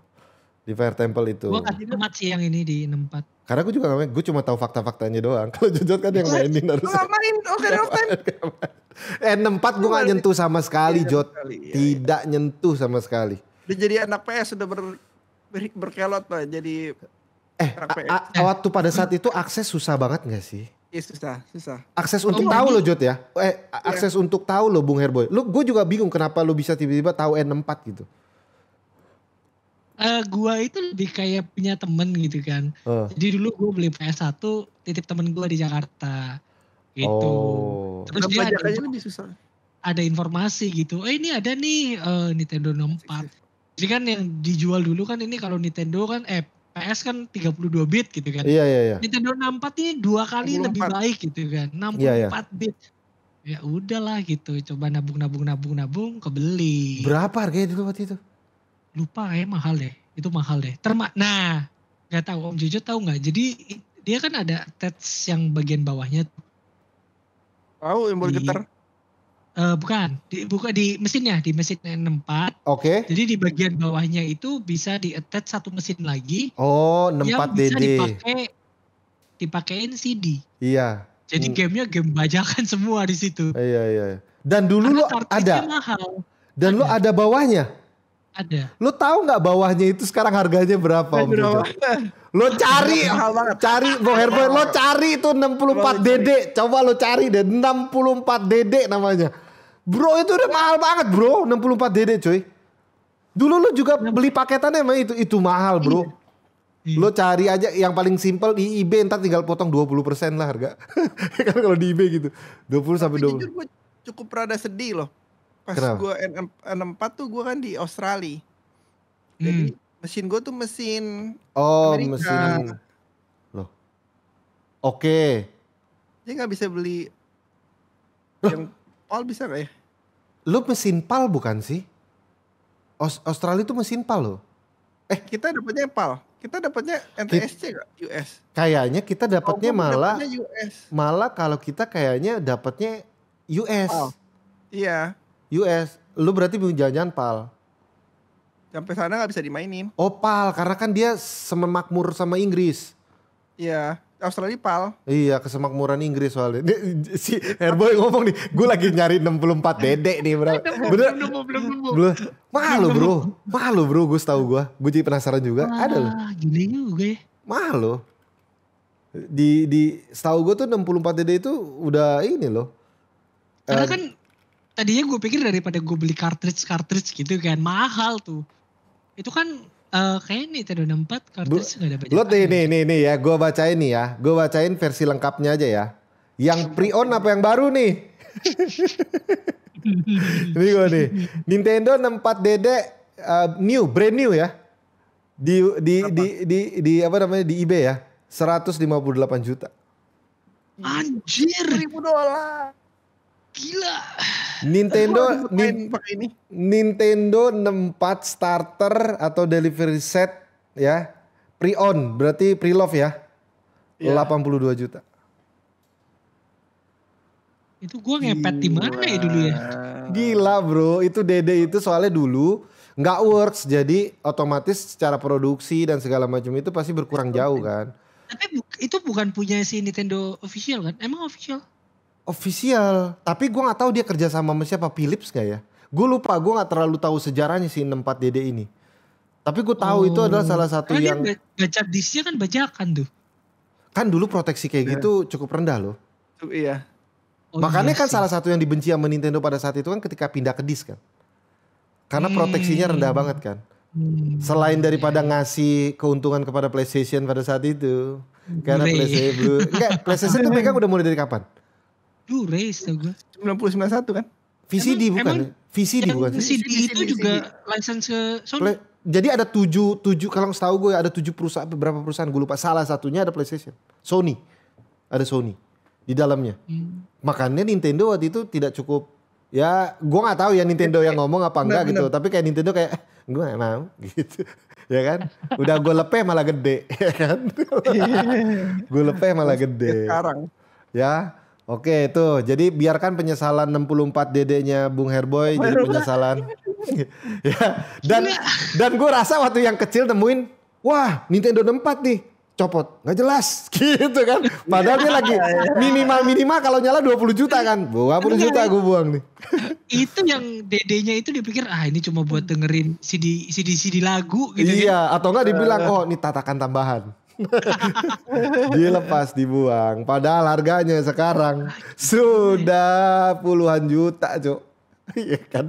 Speaker 1: Di Fire Temple itu. Gue kasih
Speaker 3: tempat sih yang ini di 64.
Speaker 1: Karena gue juga gak main, gue cuma tahu fakta-faktanya doang. <laughs> Kalau jujur kan yang ini harus. Gue
Speaker 3: main Ocarina of okay.
Speaker 1: eh 64 gue gak nyentuh sama sekali iya, Jod. Iya, iya. Tidak nyentuh sama sekali.
Speaker 2: Udah jadi anak PS sudah ber, ber, berkelot lah jadi Eh, waktu pada saat
Speaker 1: itu akses susah banget gak sih?
Speaker 2: Iya susah, susah. Akses untuk oh, tahu lo Jod
Speaker 1: ya. Eh, akses untuk tahu lo Bung Herboy. Lu gue juga bingung kenapa lu bisa tiba-tiba tahu N4 gitu
Speaker 3: uh, gua itu lebih kayak punya temen gitu kan. Uh. Jadi dulu gua beli PS1 titip temen gua di Jakarta. Gitu. Oh. Terus dia ada, lebih susah. ada informasi gitu. Eh ini ada nih uh, Nintendo 64. Jadi kan yang dijual dulu kan ini kalau Nintendo kan eh PS kan 32 bit gitu kan. Iya iya iya. Nintendo 64 ini dua kali 64. lebih baik gitu kan. 64 iya, iya. bit. Ya udahlah gitu, coba nabung nabung nabung nabung kebeli. Berapa harganya dulu waktu itu? lupa kayak mahal deh itu mahal deh terma nah nggak tahu om Jojo tahu nggak jadi dia kan ada tets yang bagian bawahnya tahu oh, yang getar Uh, bukan, di, buka di mesinnya, di mesin N64. Oke. Okay. Jadi di bagian bawahnya itu bisa di-attach satu mesin lagi. Oh, 64 yang bisa DD. dipakai dipakein CD. Iya. Jadi hmm. gamenya game bajakan semua
Speaker 1: di situ. Iya, iya. iya. Dan dulu Karena lo ada. mahal. Dan ada. lo ada bawahnya. Ada. Lu tahu nggak bawahnya itu sekarang harganya berapa Om Jojo? Lo cari, <laughs> cari Bung Herboy, lo cari itu 64 DD. Coba lo cari deh 64 dede namanya. Bro itu udah mahal banget bro 64 dede cuy. Dulu lo juga beli paketannya emang itu itu mahal bro. Iya. Iya. Lo cari aja yang paling simple di ib. ntar tinggal potong 20% lah harga. <laughs> kan kalau di ib gitu. 20 sampai 20. Jujur
Speaker 2: cukup rada sedih loh pas gua n empat tuh gua kan di Australia hmm. jadi mesin gua tuh mesin oh Amerika. mesin
Speaker 1: loh oke okay.
Speaker 2: dia nggak bisa beli loh. yang pal bisa nggak ya
Speaker 1: lu mesin pal bukan sih Aus Australia tuh mesin pal loh eh kita dapetnya pal
Speaker 2: kita dapatnya NTSC gak? US.
Speaker 1: Kayaknya kita dapatnya oh, malah US. malah kalau kita kayaknya dapatnya US. Oh, iya. US. Lu berarti jalan jangan pal. Sampai sana nggak bisa dimainin. Oh pal, karena kan dia semakmur sama Inggris.
Speaker 2: Iya. Australia pal.
Speaker 1: Iya, kesemakmuran Inggris soalnya. si Herboy ngomong nih, gue lagi nyari 64 dedek nih, bro. Bener. Belum, Mahal bro. malu bro, gue tahu gue. Gue jadi penasaran juga. Ah, Ada loh. gini juga ya. Mahal Di di setahu gue tuh 64 dedek itu udah ini loh. Karena eh, kan
Speaker 3: tadinya gue pikir daripada gue beli cartridge cartridge gitu kan mahal tuh itu kan uh, eh, kayak nih tadi Nintendo empat cartridge nggak dapat. banyak lo nih nih
Speaker 1: nih nih ya gue bacain nih ya gue bacain versi lengkapnya aja ya yang pre-on apa yang baru nih <laughs> ini gue nih Nintendo 64 DD uh, new brand new ya di di, di di di di apa namanya di eBay ya 158 juta
Speaker 2: anjir 1000 dolar
Speaker 1: Gila. Nintendo nin, ini. Nintendo 64 starter atau delivery set ya. Pre-on berarti pre-love ya. Yeah. Iya. 82 juta.
Speaker 3: Itu gua ngepet di mana ya dulu ya?
Speaker 1: Gila bro, itu Dede itu soalnya dulu nggak works jadi otomatis secara produksi dan segala macam itu pasti berkurang jauh kan.
Speaker 3: Tapi itu bukan punya si Nintendo official kan? Emang official?
Speaker 1: official. Tapi gue nggak tahu dia kerja sama sama siapa Philips gak ya? Gue lupa, gue nggak terlalu tahu sejarahnya si 64 Dede ini. Tapi gue tahu oh. itu adalah salah satu Karena yang
Speaker 3: baca disnya kan bajakan tuh.
Speaker 1: Kan dulu proteksi kayak yeah. gitu cukup rendah loh.
Speaker 3: oh, iya. Oh, Makanya iya
Speaker 1: kan salah satu yang dibenci sama Nintendo pada saat itu kan ketika pindah ke disk kan.
Speaker 2: Karena hmm. proteksinya rendah banget
Speaker 1: kan. Hmm. Selain iya, daripada iya. ngasih keuntungan kepada PlayStation pada saat itu, karena PlayStation enggak <laughs> PlayStation itu mereka udah mulai dari kapan?
Speaker 3: Blu-ray tau
Speaker 2: gue. 991 kan? VCD emang,
Speaker 3: bukan?
Speaker 1: Emang VCD bukan? VCD, VCD itu VCD. juga
Speaker 3: license ke Sony. Play,
Speaker 1: jadi ada tujuh, tujuh kalau tahu gue ya ada tujuh perusahaan, beberapa perusahaan gue lupa. Salah satunya ada PlayStation. Sony. Ada Sony di dalamnya. Hmm. Makanya Nintendo waktu itu tidak cukup ya gue nggak tahu ya Nintendo yang ngomong apa enggak bener, gitu bener. tapi kayak Nintendo kayak eh, gue gak mau <laughs> gitu ya kan udah gue lepeh malah gede <laughs> ya kan
Speaker 2: <laughs>
Speaker 1: gue lepeh malah gede sekarang ya Oke itu jadi biarkan penyesalan 64 dedenya Bung Herboy jadi penyesalan. <laughs> ya. Dan dan gue rasa waktu yang kecil temuin, wah Nintendo 64 nih copot nggak jelas <laughs> gitu kan padahal dia lagi <laughs> iya. minimal minimal kalau nyala 20 juta kan
Speaker 3: dua puluh juta kan. iya. gue buang nih itu yang dedenya itu dipikir ah ini cuma buat dengerin CD CD CD lagu gitu iya gitu. atau enggak dibilang oh
Speaker 1: ini tatakan tambahan
Speaker 2: <laughs> Dilepas
Speaker 1: dibuang. Padahal harganya sekarang sudah puluhan juta, Cok. <laughs> Iya kan?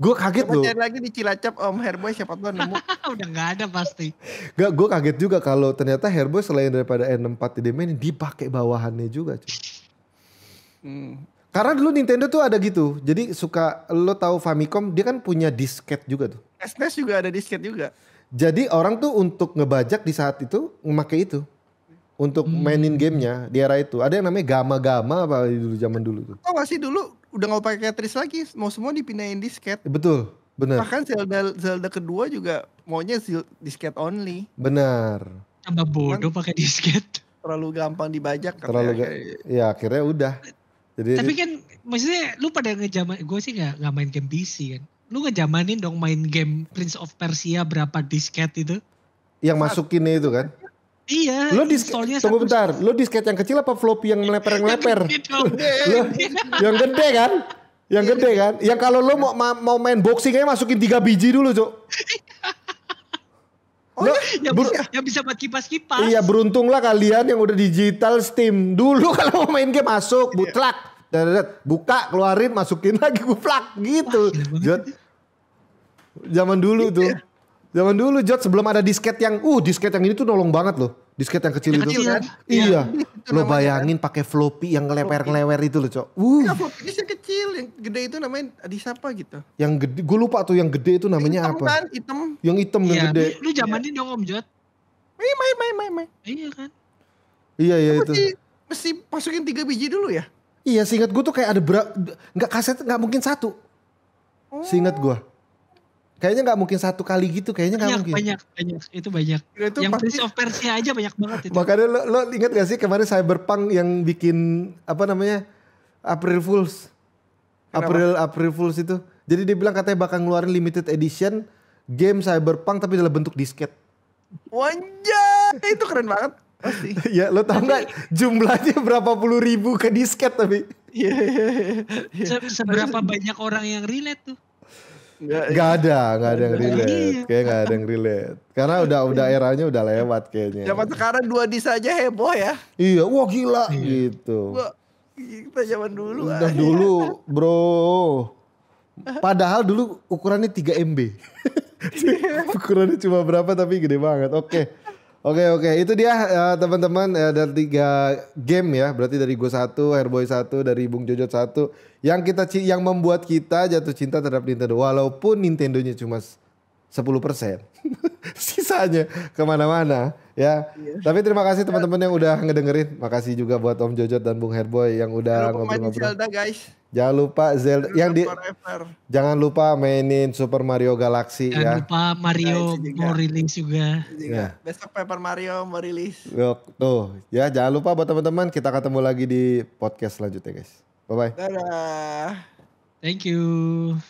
Speaker 1: Gue kaget loh.
Speaker 2: Cari lagi di Cilacap Om Herboy siapa tuh nemu. <laughs> Udah nggak ada pasti.
Speaker 1: Gak, gue kaget juga kalau ternyata Herboy selain daripada n 4 di dimainin dipakai bawahannya juga. Cuy. Hmm. Karena dulu Nintendo tuh ada gitu. Jadi suka lo tahu Famicom dia kan punya disket juga
Speaker 2: tuh. SNES e juga ada disket juga.
Speaker 1: Jadi orang tuh untuk ngebajak di saat itu memakai itu untuk hmm. mainin gamenya di era itu. Ada yang namanya gama-gama apa dulu zaman dulu
Speaker 2: tuh. Oh masih dulu udah nggak pakai cartridge lagi, mau semua dipindahin disket.
Speaker 1: Betul, benar.
Speaker 2: Bahkan Zelda Zelda kedua juga maunya disket only.
Speaker 1: Benar.
Speaker 2: Tambah bodoh
Speaker 3: kan pakai disket.
Speaker 2: Terlalu gampang dibajak.
Speaker 1: Terlalu ga ya akhirnya udah. Jadi, Tapi kan
Speaker 3: maksudnya lu pada ngejaman gue sih gak, nggak main game PC kan lu ngejamanin dong main game Prince of Persia berapa disket itu?
Speaker 1: Yang masukinnya itu kan? Iya. Lo disket, tunggu bentar. Lo disket yang kecil apa floppy yang meleper-meleper? yang, gede kan? Yang gede kan? Yang kalau lo mau mau main boxing aja masukin tiga biji dulu, Cok. <laughs>
Speaker 3: Oh, lo, yang, bisa, yang bisa buat
Speaker 1: kipas-kipas. Iya, beruntunglah kalian yang udah digital Steam. Dulu <laughs> kalau mau main game masuk, iya. butlak. buka, keluarin, masukin lagi, butlak gitu. Wah, Zaman dulu iya. tuh. Zaman dulu Jot sebelum ada disket yang uh disket yang ini tuh nolong banget loh. Disket yang kecil, yang itu. Kecil, kan? Iya. Ya, lo bayangin kan? pakai floppy yang ngelewer-ngelewer itu loh, Cok.
Speaker 2: Uh. Ya, floppy yang kecil, yang gede itu namanya disapa gitu.
Speaker 1: Yang gede, gue lupa tuh yang gede itu namanya hitam apa. Kan, hitam. Yang hitam ya, yang iya. gede. Lu
Speaker 2: ini dong Om Jot. Iya eh, main main main main. Iya kan.
Speaker 1: Iya iya itu. Mesti,
Speaker 2: mesti masukin tiga biji dulu ya. Iya, seingat gue
Speaker 1: tuh kayak ada berat, nggak kaset nggak mungkin satu. Oh. Seingat gue Kayaknya nggak mungkin satu kali gitu, kayaknya nggak mungkin. Banyak,
Speaker 3: banyak, itu banyak. itu yang pasti... Prince of Persia aja banyak banget
Speaker 1: itu. Makanya lo, lo inget gak sih kemarin Cyberpunk yang bikin apa namanya April Fools, Kenapa? April April Fools itu. Jadi dia bilang katanya bakal ngeluarin limited edition game Cyberpunk tapi dalam bentuk disket.
Speaker 2: Wajah, itu keren banget. Pasti. <laughs> ya lo tau gak jumlahnya berapa puluh ribu ke disket tapi. Yeah, yeah, yeah. Iya.
Speaker 3: Se Seberapa banyak orang yang relate tuh? Gak
Speaker 1: iya. ada, gak ada yang relate. Iya. kayak gak ada yang relate. Karena udah udah iya. eranya udah lewat kayaknya. Zaman
Speaker 2: sekarang dua di saja heboh ya.
Speaker 1: Iya, wah gila gitu.
Speaker 2: Kita zaman dulu. Udah
Speaker 1: dulu, <laughs> bro. Padahal dulu ukurannya 3 MB. <laughs> ukurannya cuma berapa tapi gede banget. Oke. Okay. Oke okay, oke okay. itu dia uh, teman-teman uh, eh, ada tiga game ya berarti dari gue satu, Airboy satu, dari Bung Jojot satu, yang kita yang membuat kita jatuh cinta terhadap Nintendo walaupun Nintendonya cuma 10% <laughs> sisanya kemana-mana ya iya. tapi terima kasih teman-teman yang udah ngedengerin makasih juga buat Om Jojot dan Bung Herboy yang udah ngobrol-ngobrol Zelda guys jangan lupa Zelda jangan yang di forever. jangan lupa mainin Super Mario Galaxy jangan ya
Speaker 3: lupa
Speaker 2: Mario iya, mau rilis
Speaker 3: juga ya.
Speaker 2: besok Paper Mario mau rilis
Speaker 1: tuh ya jangan lupa buat teman-teman kita ketemu lagi di podcast selanjutnya guys Bye bye.
Speaker 3: Ta-da. Thank you.